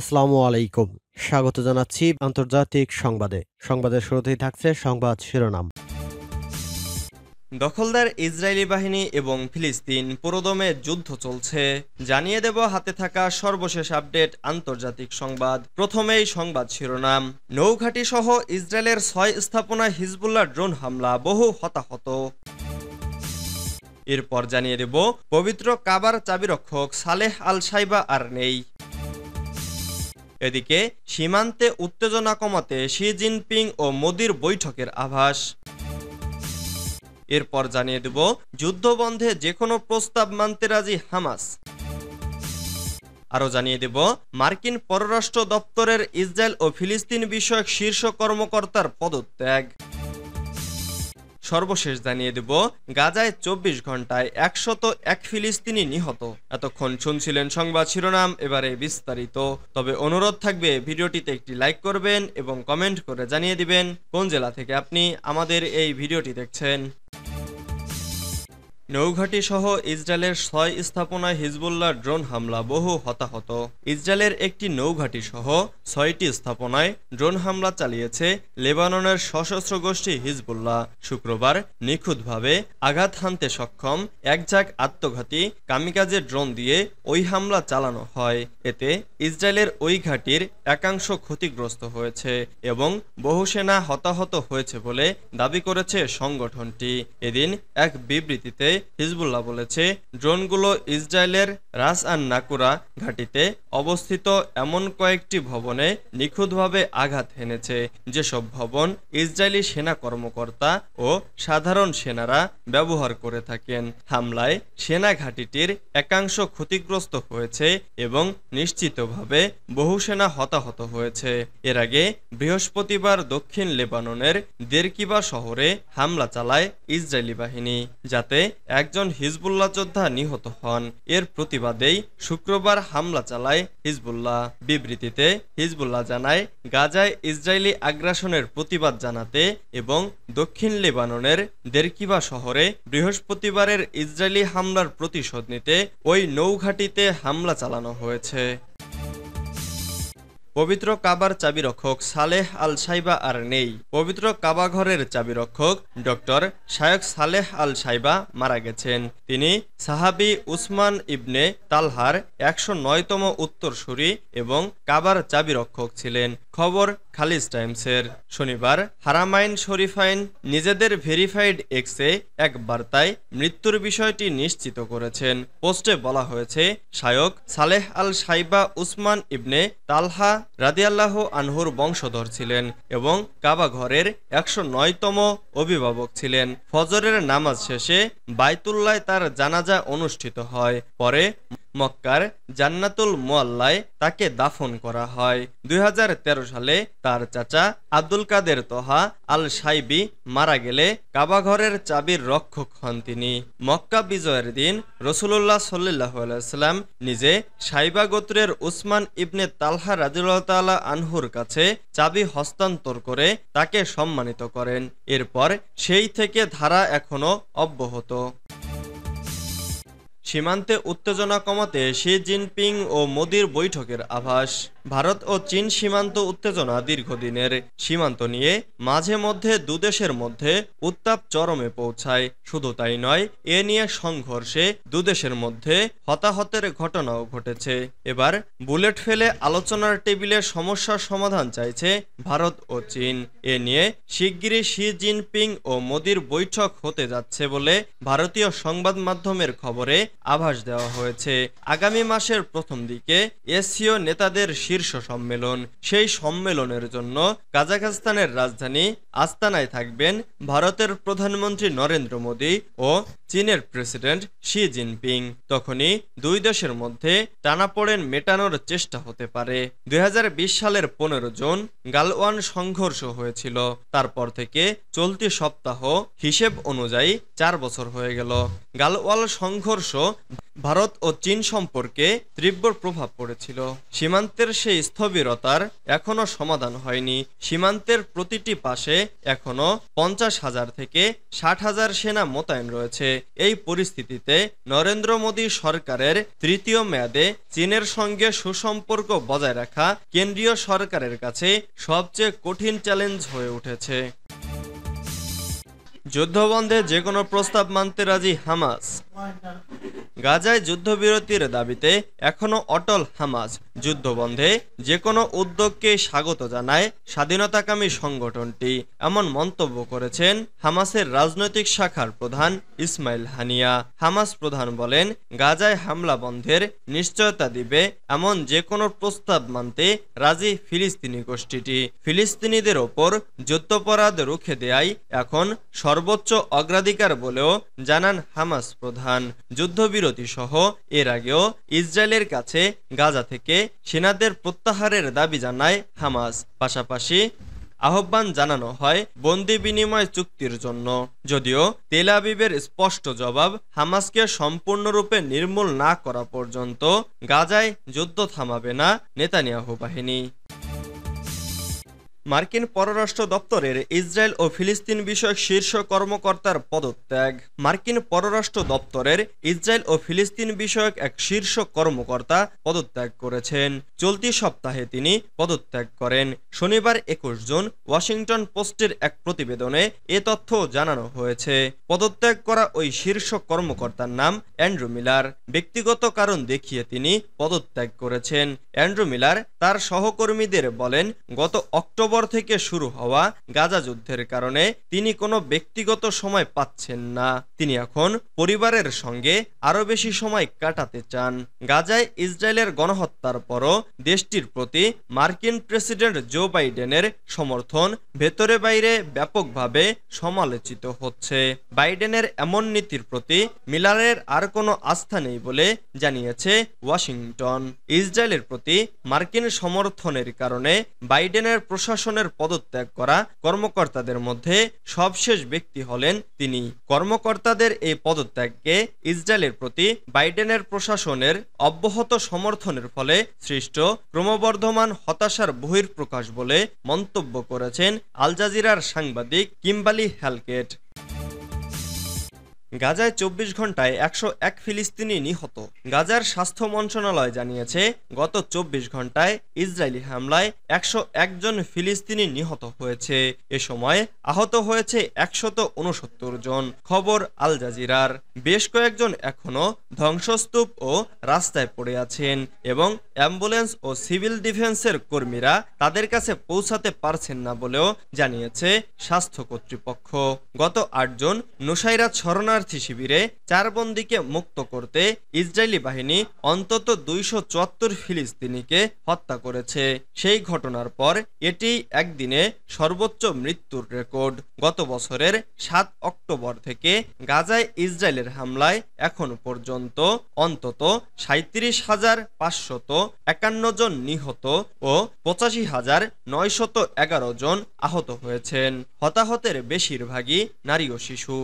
আসসালামু আলাইকুম স্বাগত জানাচ্ছি আন্তর্জাতিক সংবাদে সংবাদের শুরুতেই থাকছে সংবাদ শিরোনাম দখলদার ইসরায়েলি বাহিনী এবং ফিলিস্তিন পুরোদমে যুদ্ধ চলছে জানিয়ে দেব হাতে থাকা সর্বশেষ আপডেট আন্তর্জাতিক সংবাদ প্রথমেই সংবাদ শিরোনাম নৌঘাটি সহ ইসরায়েলের ছয় স্থাপনা হিজবুল্লাহ ড্রোন হামলা বহু হতাহত এরপর জানিয়ে দেব পবিত্র কাবার চাবিরক্ষক সালেহ আল সাইবা আর নেই এদিকে সীমান্তে উত্তেজনা কমাতে শি জিনপিং ও মোদির বৈঠকের আভাস এরপর জানিয়ে দেব যুদ্ধবন্ধে যে কোনো প্রস্তাব মানতে রাজি হামাস আরও জানিয়ে দেব মার্কিন পররাষ্ট্র দপ্তরের ইসরায়েল ও ফিলিস্তিন বিষয়ক শীর্ষ কর্মকর্তার পদত্যাগ সর্বশেষ জানিয়ে দেব গাজায় চব্বিশ ঘন্টায় একশত এক ফিলিস্তিনি নিহত এতক্ষণ শুনছিলেন সংবাদ শিরোনাম এবারে বিস্তারিত তবে অনুরোধ থাকবে ভিডিওটিতে একটি লাইক করবেন এবং কমেন্ট করে জানিয়ে দিবেন কোন জেলা থেকে আপনি আমাদের এই ভিডিওটি দেখছেন সহ ইসরায়েলের ছয় স্থাপনায় হিজবুল্লাহ ড্রোন হামলা বহু হতাহত ইসরায়েলের একটি সহ ছয়টি স্থাপনায় ড্রোন হামলা চালিয়েছে লেবাননের সশস্ত্র গোষ্ঠী হিজবুল্লাহ শুক্রবার নিখুঁতভাবে আঘাত হানতে সক্ষম একঝাক আত্মঘাতী কামিকাজের ড্রোন দিয়ে ওই হামলা চালানো হয় এতে ইসরায়েলের ওই ঘাটির একাংশ ক্ষতিগ্রস্ত হয়েছে এবং বহু সেনা হতাহত হয়েছে বলে দাবি করেছে সংগঠনটি এদিন এক বিবৃতিতে হিজবুল্লাহ বলেছে ড্রোনগুলো ইসরায়েলের রাস আন নাকুরা ঘাটিতে অবস্থিত এমন কয়েকটি ভবনে নিখুঁতভাবে আঘাত হেনেছে যেসব ভবন ইসরায়েলি সেনা কর্মকর্তা ও সাধারণ সেনারা ব্যবহার করে থাকেন হামলায় সেনা ঘাঁটিটির একাংশ ক্ষতিগ্রস্ত হয়েছে এবং নিশ্চিতভাবে বহু সেনা হতাহত হয়েছে এর আগে বৃহস্পতিবার দক্ষিণ লেবাননের দেরকিবা শহরে হামলা চালায় ইসরায়েলি বাহিনী যাতে একজন হিজবুল্লাহ যোদ্ধা নিহত হন এর প্রতিবাদেই শুক্রবার হামলা চালায় হিজবুল্লাহ বিবৃতিতে হিজবুল্লাহ জানায় গাজায় ইসরায়েলি আগ্রাসনের প্রতিবাদ জানাতে এবং দক্ষিণ লেবাননের দেরকিবা শহরে বৃহস্পতিবারের ইসরায়েলি হামলার প্রতিশোধ নিতে ওই নৌঘাটিতে হামলা চালানো হয়েছে পবিত্র কাবার চাবিরক্ষক সালেহ আল সাইবা আর নেই পবিত্র কাবাঘরের চাবিরক্ষক ডক্টর শায়ক সালেহ আল সাইবা মারা গেছেন তিনি সাহাবি উসমান ইবনে তালহার একশো নয়তম উত্তরসূরি এবং কাবার চাবিরক্ষক ছিলেন খবর খালিজ টাইমসের শনিবার হারামাইন শরীফাইন নিজেদের ভেরিফাইড এক্সে এক বার্তায় মৃত্যুর বিষয়টি নিশ্চিত করেছেন পোস্টে বলা হয়েছে শায়ক সালেহ আল সাইবা উসমান ইবনে তালহা রাদিয়াল্লাহ আনহুর বংশধর ছিলেন এবং কাবা ঘরের একশো নয়তম অভিভাবক ছিলেন ফজরের নামাজ শেষে বাইতুল্লায় তার জানাজা অনুষ্ঠিত হয় পরে মক্কার জান্নাতুল মোয়াল্লায় তাকে দাফন করা হয় দুই সালে তার চাচা আব্দুল কাদের তোহা আল সাইবি মারা গেলে কাবাঘরের চাবির রক্ষক হন তিনি মক্কা বিজয়ের দিন রসুল্লাহ সাল্লাহ নিজে সাইবা গোত্রের উসমান ইবনে তালহা রাজিউল্লাহ আনহুর কাছে চাবি হস্তান্তর করে তাকে সম্মানিত করেন এরপর সেই থেকে ধারা এখনও অব্যাহত সীমান্তে উত্তেজনা কমাতে শি জিনপিং ও মোদির বৈঠকের আভাস ভারত ও চীন সীমান্ত উত্তেজনা দীর্ঘদিনের সীমান্ত নিয়ে মাঝে মধ্যে দুদেশের মধ্যে উত্তাপ চরমে পৌঁছায় শুধু তাই নয় এ নিয়ে সংঘর্ষে দুদেশের মধ্যে হতাহতের ঘটনাও ঘটেছে এবার বুলেট ফেলে আলোচনার টেবিলে সমস্যার সমাধান চাইছে ভারত ও চীন এ নিয়ে শিগগিরই শি জিনপিং ও মোদির বৈঠক হতে যাচ্ছে বলে ভারতীয় সংবাদ মাধ্যমের খবরে আভাস দেওয়া হয়েছে আগামী মাসের প্রথম দিকে এসিও নেতাদের শীর্ষ সম্মেলন সেই সম্মেলনের জন্য কাজাখস্তানের রাজধানী আস্তানায় থাকবেন ভারতের প্রধানমন্ত্রী নরেন্দ্র মোদী ও চীনের প্রেসিডেন্ট শি জিনপিং তখনই দুই দেশের মধ্যে টানাপোড়েন মেটানোর চেষ্টা হতে পারে দুই সালের পনেরো জুন গালওয়ান সংঘর্ষ হয়েছিল তারপর থেকে চলতি সপ্তাহ হিসেব অনুযায়ী চার বছর হয়ে গেল গালওয়াল সংঘর্ষ ভারত ও চীন সম্পর্কে তীব্র প্রভাব পড়েছিল সীমান্তের সেই স্থবিরতার এখনও সমাধান হয়নি সীমান্তের প্রতিটি পাশে এখনো পঞ্চাশ হাজার থেকে ষাট হাজার সেনা মোতায়েন রয়েছে এই পরিস্থিতিতে নরেন্দ্র মোদী সরকারের তৃতীয় মেয়াদে চীনের সঙ্গে সুসম্পর্ক বজায় রাখা কেন্দ্রীয় সরকারের কাছে সবচেয়ে কঠিন চ্যালেঞ্জ হয়ে উঠেছে যুদ্ধবন্ধে যে কোনো প্রস্তাব মানতে রাজি হামাস গাজায় যুদ্ধবিরতির দাবিতে এখনো অটল হামাজ যুদ্ধবন্ধে যে কোনো উদ্যোগকে স্বাগত জানায় স্বাধীনতাকামী সংগঠনটি এমন মন্তব্য করেছেন হামাসের রাজনৈতিক শাখার প্রধান ইসমাইল হানিয়া হামাস প্রধান বলেন গাজায় হামলা বন্ধের নিশ্চয়তা দিবে এমন যে কোনো প্রস্তাব মানতে রাজি ফিলিস্তিনি গোষ্ঠীটি ফিলিস্তিনিদের ওপর যুদ্ধপরাধ রুখে দেয়াই এখন সর্বোচ্চ অগ্রাধিকার বলেও জানান হামাস প্রধান প্রধান যুদ্ধবিরতি সহ এর আগেও ইসরায়েলের কাছে গাজা থেকে সেনাদের প্রত্যাহারের দাবি জানায় হামাস পাশাপাশি আহ্বান জানানো হয় বন্দি বিনিময় চুক্তির জন্য যদিও তেল আবিবের স্পষ্ট জবাব হামাসকে সম্পূর্ণরূপে নির্মূল না করা পর্যন্ত গাজায় যুদ্ধ থামাবে না নেতানিয়াহু বাহিনী মার্কিন পররাষ্ট্র দপ্তরের ইসরায়েল ও ফিলিস্তিন বিষয়ক শীর্ষ কর্মকর্তার পদত্যাগ মার্কিন পররাষ্ট্র দপ্তরের ইসরায়েল ও ফিলিস্তিন বিষয়ক এক শীর্ষ কর্মকর্তা পদত্যাগ করেছেন চলতি সপ্তাহে তিনি পদত্যাগ করেন শনিবার একুশ জুন ওয়াশিংটন পোস্টের এক প্রতিবেদনে এ তথ্য জানানো হয়েছে পদত্যাগ করা ওই শীর্ষ কর্মকর্তার নাম অ্যান্ড্রু মিলার ব্যক্তিগত কারণ দেখিয়ে তিনি পদত্যাগ করেছেন অ্যান্ড্রু মিলার তার সহকর্মীদের বলেন গত অক্টোবর অক্টোবর থেকে শুরু হওয়া গাজা যুদ্ধের কারণে তিনি কোনো ব্যক্তিগত সময় পাচ্ছেন না তিনি এখন পরিবারের সঙ্গে আরও বেশি সময় কাটাতে চান গাজায় ইসরায়েলের গণহত্যার পরও দেশটির প্রতি মার্কিন প্রেসিডেন্ট জো বাইডেনের সমর্থন ভেতরে বাইরে ব্যাপকভাবে সমালোচিত হচ্ছে বাইডেনের এমন নীতির প্রতি মিলারের আর কোনো আস্থা নেই বলে জানিয়েছে ওয়াশিংটন ইসরায়েলের প্রতি মার্কিন সমর্থনের কারণে বাইডেনের প্রশাসন প্রশাসনের পদত্যাগ করা কর্মকর্তাদের মধ্যে সবশেষ ব্যক্তি হলেন তিনি কর্মকর্তাদের এই পদত্যাগকে ইসরায়েলের প্রতি বাইডেনের প্রশাসনের অব্যাহত সমর্থনের ফলে সৃষ্ট ক্রমবর্ধমান হতাশার বহির্প্রকাশ বলে মন্তব্য করেছেন আল জাজিরার সাংবাদিক কিম্বালি হ্যালকেট গাজায় চব্বিশ ঘন্টায় একশো এক ফিলিস্তিনি নিহত গাজার স্বাস্থ্য মন্ত্রণালয় জানিয়েছে গত চব্বিশ ঘন্টায় ইসরায়েলি হামলায় একশো একজন ফিলিস্তিনি নিহত হয়েছে এ সময় আহত হয়েছে একশত উনসত্তর জন খবর আল জাজিরার বেশ কয়েকজন এখনও ধ্বংসস্তূপ ও রাস্তায় পড়ে আছেন এবং অ্যাম্বুলেন্স ও সিভিল ডিফেন্সের কর্মীরা তাদের কাছে পৌঁছাতে পারছেন না বলেও জানিয়েছে স্বাস্থ্য কর্তৃপক্ষ গত আটজন নুসাইরা ছরণার শরণার্থী শিবিরে চার বন্দীকে মুক্ত করতে ইসরায়েলি বাহিনী অন্তত দুইশো ফিলিস্তিনিকে হত্যা করেছে সেই ঘটনার পর এটি একদিনে সর্বোচ্চ মৃত্যুর রেকর্ড গত বছরের সাত অক্টোবর থেকে গাজায় ইসরায়েলের হামলায় এখন পর্যন্ত অন্তত সাঁত্রিশ হাজার পাঁচশত একান্ন জন নিহত ও পঁচাশি হাজার নয়শত এগারো জন আহত হয়েছেন হতাহতের বেশিরভাগই নারী ও শিশু